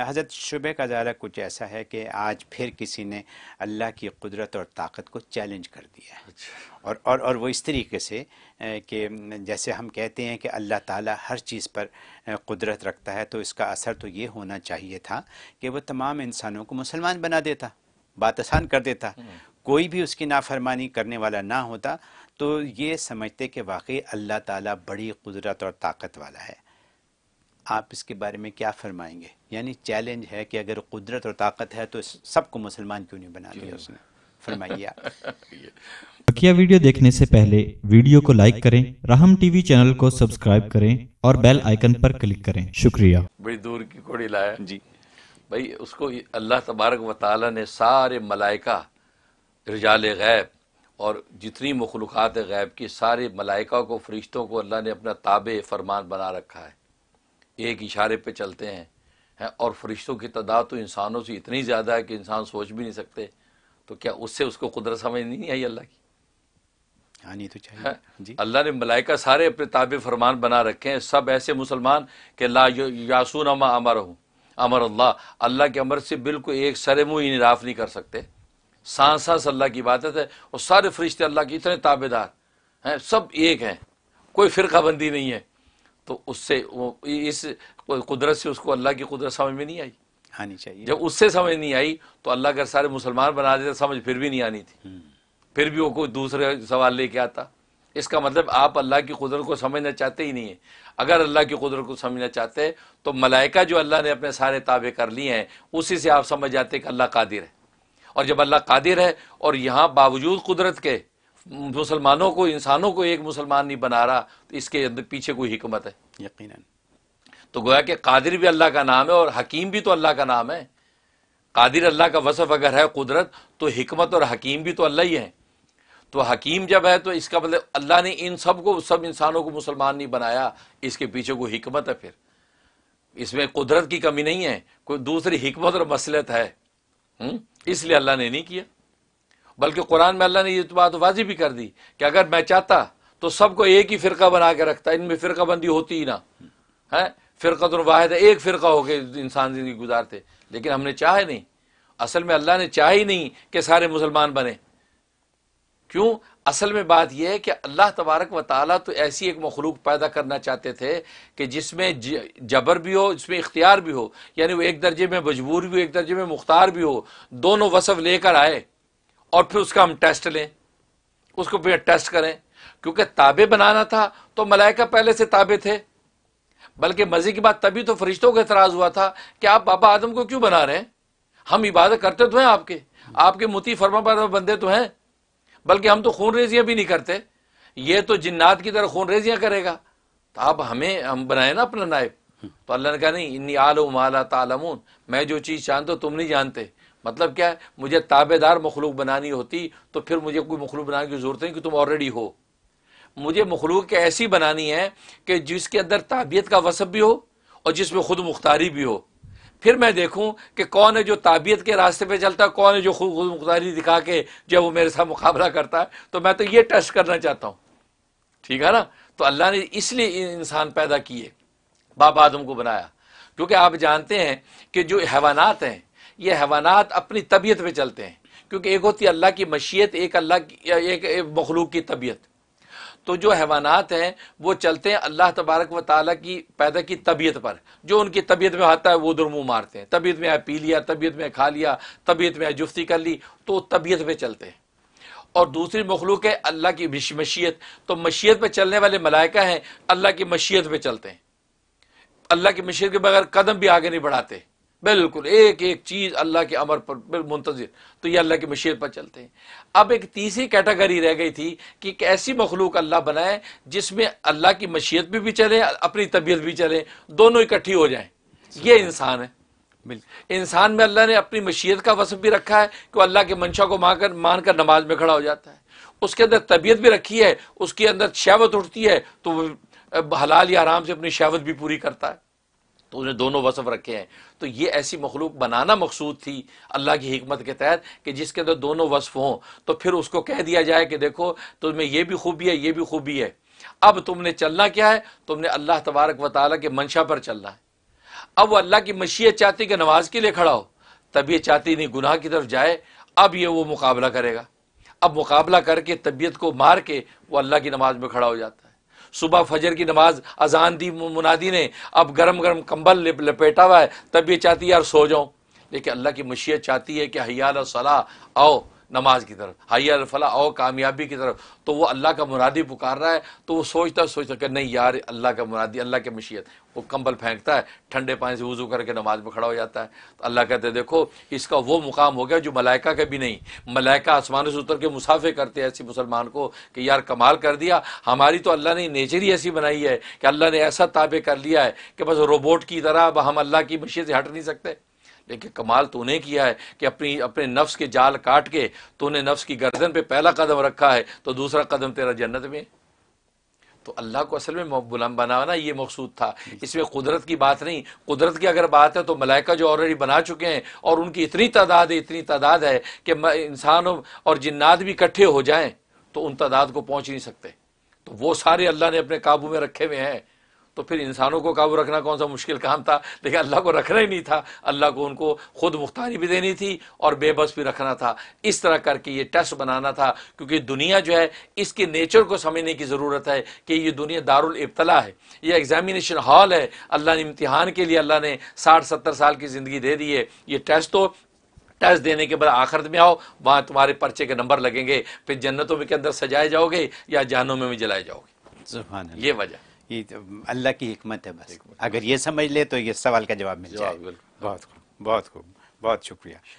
हज़रत शुबे का ज़्यादा कुछ ऐसा है कि आज फिर किसी ने अल्लाह की कुदरत और ताकत को चैलेंज कर दिया है अच्छा। और और और वो इस तरीके से कि जैसे हम कहते हैं कि अल्लाह ताला हर चीज़ पर कुदरत रखता है तो इसका असर तो ये होना चाहिए था कि वो तमाम इंसानों को मुसलमान बना देता बात आसान कर देता हम्म। कोई भी उसकी नाफरमानी करने वाला ना होता तो ये समझते कि वाकई अल्लाह ताली बड़ी कुदरत और ताकत वाला है आप इसके बारे में क्या फरमाएंगे यानी चैलेंज है कि अगर कुदरत और ताकत है तो सबको मुसलमान क्यों नहीं बना दिया उसने फरमाइए बकिया वीडियो देखने से पहले वीडियो को लाइक करें राहम टीवी चैनल को सब्सक्राइब करें और बेल आइकन पर क्लिक करें शुक्रिया बड़ी दूर की कोड़ी लाया जी भाई उसको अल्लाह तबारक व ताली ने सारे मलाइका रजाल गैब और जितनी मखलूक़ात गैब की सारे मलाइका को फरिश्तों को अल्लाह ने अपना ताबे फरमान बना रखा है एक इशारे पे चलते हैं हैं और फरिश्तों की तादाद तो इंसानों से इतनी ज़्यादा है कि इंसान सोच भी नहीं सकते तो क्या उससे उसको कुदरत समझ नहीं आई अल्लाह की आनी हाँ, तो चाहिए अल्लाह ने मलाइका सारे अपने ताब फरमान बना रखे हैं सब ऐसे मुसलमान के ला यासून अमा अमर हूँ अमर अल्लाह अल्लाह के अमर से बिल्कुल एक सरे मुँह इनराफ नहीं कर सकते सांस सांस अल्लाह की बात है और सारे फरिश्ते अल्लाह के इतने ताबेदार हैं सब एक हैं कोई फ़िरका बंदी नहीं है तो उससे वो इस कुदरत से उसको अल्लाह की कुदरत समझ में नहीं आई आनी चाहिए जब उससे समझ नहीं आई तो अल्लाह अगर सारे मुसलमान बना देते समझ फिर भी नहीं आनी थी हम्म। फिर भी वो कोई दूसरे सवाल लेके आता इसका मतलब आप अल्लाह की कुदरत को समझना चाहते ही नहीं है अगर अल्लाह की कुदरत को समझना चाहते हैं तो मलाइका जो अल्लाह ने अपने सारे ताबे कर लिए हैं उसी से आप समझ जाते कि अल्लाह कादिर है और जब अल्लाह कादिर है और यहाँ बावजूद कुदरत के मुसलमानों को इंसानों को एक मुसलमान नहीं बना रहा तो इसके अंदर पीछे कोई हिकमत है यकीन तो गोया कि कादिर भी अल्लाह का नाम है और हकीम भी तो अल्लाह का नाम है कादिर अल्लाह का वसफ़ अगर है कुदरत तो हमत और हकीम भी तो अल्लाह ही है तो हकीम जब है तो इसका मतलब अल्लाह ने इन सब को सब इंसानों को मुसलमान नहीं बनाया इसके पीछे कोई हमत है फिर इसमें कुदरत की कमी नहीं है कोई दूसरी हमत और मसलत है हम्म? इसलिए अल्लाह ने नहीं किया बल्कि कुरान में अल्लाह ने ये बात वाजी भी कर दी कि अगर मैं चाहता तो सबको एक ही फ़िरका बना के रखता इनमें फ़िरका बंदी होती ही ना है तो वाहिद एक फ़िरका होकर इंसान ज़िंदगी गुजारते लेकिन हमने चाहे नहीं असल में अल्लाह ने चाह ही नहीं कि सारे मुसलमान बने क्यों असल में बात यह है कि अल्लाह तबारक व ताली तो ऐसी एक मखलूक पैदा करना चाहते थे कि जिसमें जबर भी हो जिसमें इख्तियार भी हो यानी वो एक दर्जे में मजबूर भी हो एक दर्जे में मुख्तार भी हो दोनों वसफ़ लेकर आए और फिर उसका हम टेस्ट लें उसको फिर टेस्ट करें क्योंकि ताबे बनाना था तो मलाइका पहले से ताबे थे बल्कि मजे की बात तभी तो फरिश्तों का एतराज़ हुआ था कि आप बाबा आदम को क्यों बना रहे हैं हम इबादत करते तो हैं आपके आपके मुती फर्मा तो बंदे तो हैं बल्कि हम तो खून रेजियाँ भी नहीं करते ये तो जिन्नात की तरह खून रेजियाँ करेगा तो आप हमें हम बनाए ना अपना नायब तो अल्लाह ने कहा नहीं इन्नी आलम माला तालमून मैं जो चीज़ जानता हूँ तुम नहीं जानते मतलब क्या है मुझे ताबेदार मखलूक बनानी होती तो फिर मुझे कोई मखलूक बनाने की ज़रूरत नहीं कि तुम ऑलरेडी हो मुझे मखलूक ऐसी बनानी है कि जिसके अंदर ताबियत का वसब भी हो और जिसमें खुद मुख्तारी भी हो फिर मैं देखूं कि कौन है जो ताबियत के रास्ते पर चलता है कौन है जो खुद खुद मुख्तारी दिखा के जब वो मेरे साथ मुकाबला करता है तो मैं तो ये टेस्ट करना चाहता हूँ ठीक है ना तो अल्लाह ने इसलिए इंसान पैदा किए बाप आदम को बनाया क्योंकि आप जानते हैं कि जो हैवानात हैं ये हैवानात अपनी तबीयत पे चलते हैं क्योंकि एक होती है अल्लाह की मशीयत एक अल्लाह की एक, मखलूक की तबीयत तो जो हैवानात हैं वो चलते हैं अल्लाह तबारक व ताली की पैदा की तबीयत पर जो उनकी तबीयत में आता है वो उधर मुँह मारते हैं तबीयत में पी लिया तबीयत में खा लिया तबीयत में जुफ्ती कर ली तो तबीयत पर चलते हैं और दूसरी मखलूक है अल्लाह की मशीयत तो मशीयत पर चलने वाले मलाइका हैं अल्लाह की मशीयत पर चलते हैं अल्लाह की मशीयत के बगैर कदम भी आगे नहीं बढ़ाते बिल्कुल एक एक चीज अल्लाह के अमर पर मुंतजर तो ये अल्लाह की मशीर पर चलते हैं अब एक तीसरी कैटेगरी रह गई थी कि एक ऐसी मखलूक अल्लाह बनाए जिसमें अल्लाह की मशीयत भी, भी चले अपनी तबीयत भी चले दोनों इकट्ठी हो जाए ये इंसान है इंसान में अल्लाह ने अपनी मशीत का वसफ भी रखा है कि वो अल्लाह के मंशा को मानकर मानकर नमाज में खड़ा हो जाता है उसके अंदर तबीयत भी रखी है उसके अंदर शहवत उठती है तो वो हलाल या आराम से अपनी शहवत भी पूरी करता है तो उन्हें दोनों वसफ़ रखे हैं तो ये ऐसी मखलूक बनाना मकसूद थी अल्लाह की हमत के तहत कि जिसके अंदर दोनों वसफ़ हों तो फिर उसको कह दिया जाए कि देखो तुम्हें यह भी खूबी है ये भी खूबी है अब तुमने चलना क्या है तुमने अल्लाह तबारक व ताली के मंशा पर चलना है अब वो अल्लाह की मशीत चाहती कि नमाज के लिए खड़ा हो तबीयत चाहती नहीं गुनाह की तरफ जाए अब ये वो मुकाबला करेगा अब मुकाबला करके तबीयत को मार के वो अल्लाह की नमाज में खड़ा हो जाता है सुबह फजर की नमाज अजान दी मुनादी ने अब गर्म गर्म कंबल लपेटा हुआ है तब ये चाहती है यार सो जाओ लेकिन अल्लाह की मशीत चाहती है कि हयाल सलाह आओ नमाज की तरफ हाई फला और कामयाबी की तरफ तो वो अल्लाह का मुरादी पुकार रहा है तो वो सोचता सोचता कि नहीं यार अल्लाह का मुरादी अल्लाह के मशीयत वो कंबल फेंकता है ठंडे पानी से वज़ू करके नमाज में खड़ा हो जाता है तो अल्लाह कहते हैं देखो इसका वो मुकाम हो गया जो मलाइका का भी नहीं मलाइका आसमान से उतर के मुसाफे करते हैं ऐसे मुसलमान को कि यार कमाल कर दिया हमारी तो अल्लाह ने नेचर ही ऐसी बनाई है कि अल्लाह ने ऐसा ताबे कर लिया है कि बस रोबोट की तरह अब हम अल्लाह की मशीत से हट नहीं सकते लेकिन कमाल तो उन्हें किया है कि अपनी अपने नफ्स के जाल काट के तूने नफ्स की गर्दन पे पहला कदम रखा है तो दूसरा कदम तेरा जन्नत में तो अल्लाह को असल में बुलंद बनाना ये मकसूद था इसमें कुदरत की बात नहीं कुदरत की अगर बात है तो मलाइका जो ऑलरेडी बना चुके हैं और उनकी इतनी तादाद है इतनी तादाद है कि इंसानों और जिन्नात भी इकट्ठे हो जाएं तो उन तादाद को पहुंच नहीं सकते तो वो सारे अल्लाह ने अपने काबू में रखे हुए हैं तो फिर इंसानों को काबू रखना कौन सा मुश्किल काम था लेकिन अल्लाह को रखना ही नहीं था अल्लाह को उनको खुद मुख्तारी भी देनी थी और बेबस भी रखना था इस तरह करके ये टेस्ट बनाना था क्योंकि दुनिया जो है इसके नेचर को समझने की ज़रूरत है कि ये दुनिया दारुल इब्तला है ये एग्जामिनेशन हॉल है अल्लाह ने इम्तहान के लिए अल्लाह ने साठ सत्तर साल की ज़िंदगी दे दी है ये टेस्ट तो टेस्ट देने के बाद आखिरत में आओ वहाँ तुम्हारे पर्चे के नंबर लगेंगे फिर जन्नतों में के अंदर सजाए जाओगे या जहनों में भी जलाए जाओगे ये वजह कि अल्लाह की हमत है बस अगर ये समझ ले तो ये सवाल का जवाब मिल जाए बहुत खूब बहुत खूब बहुत शुक्रिया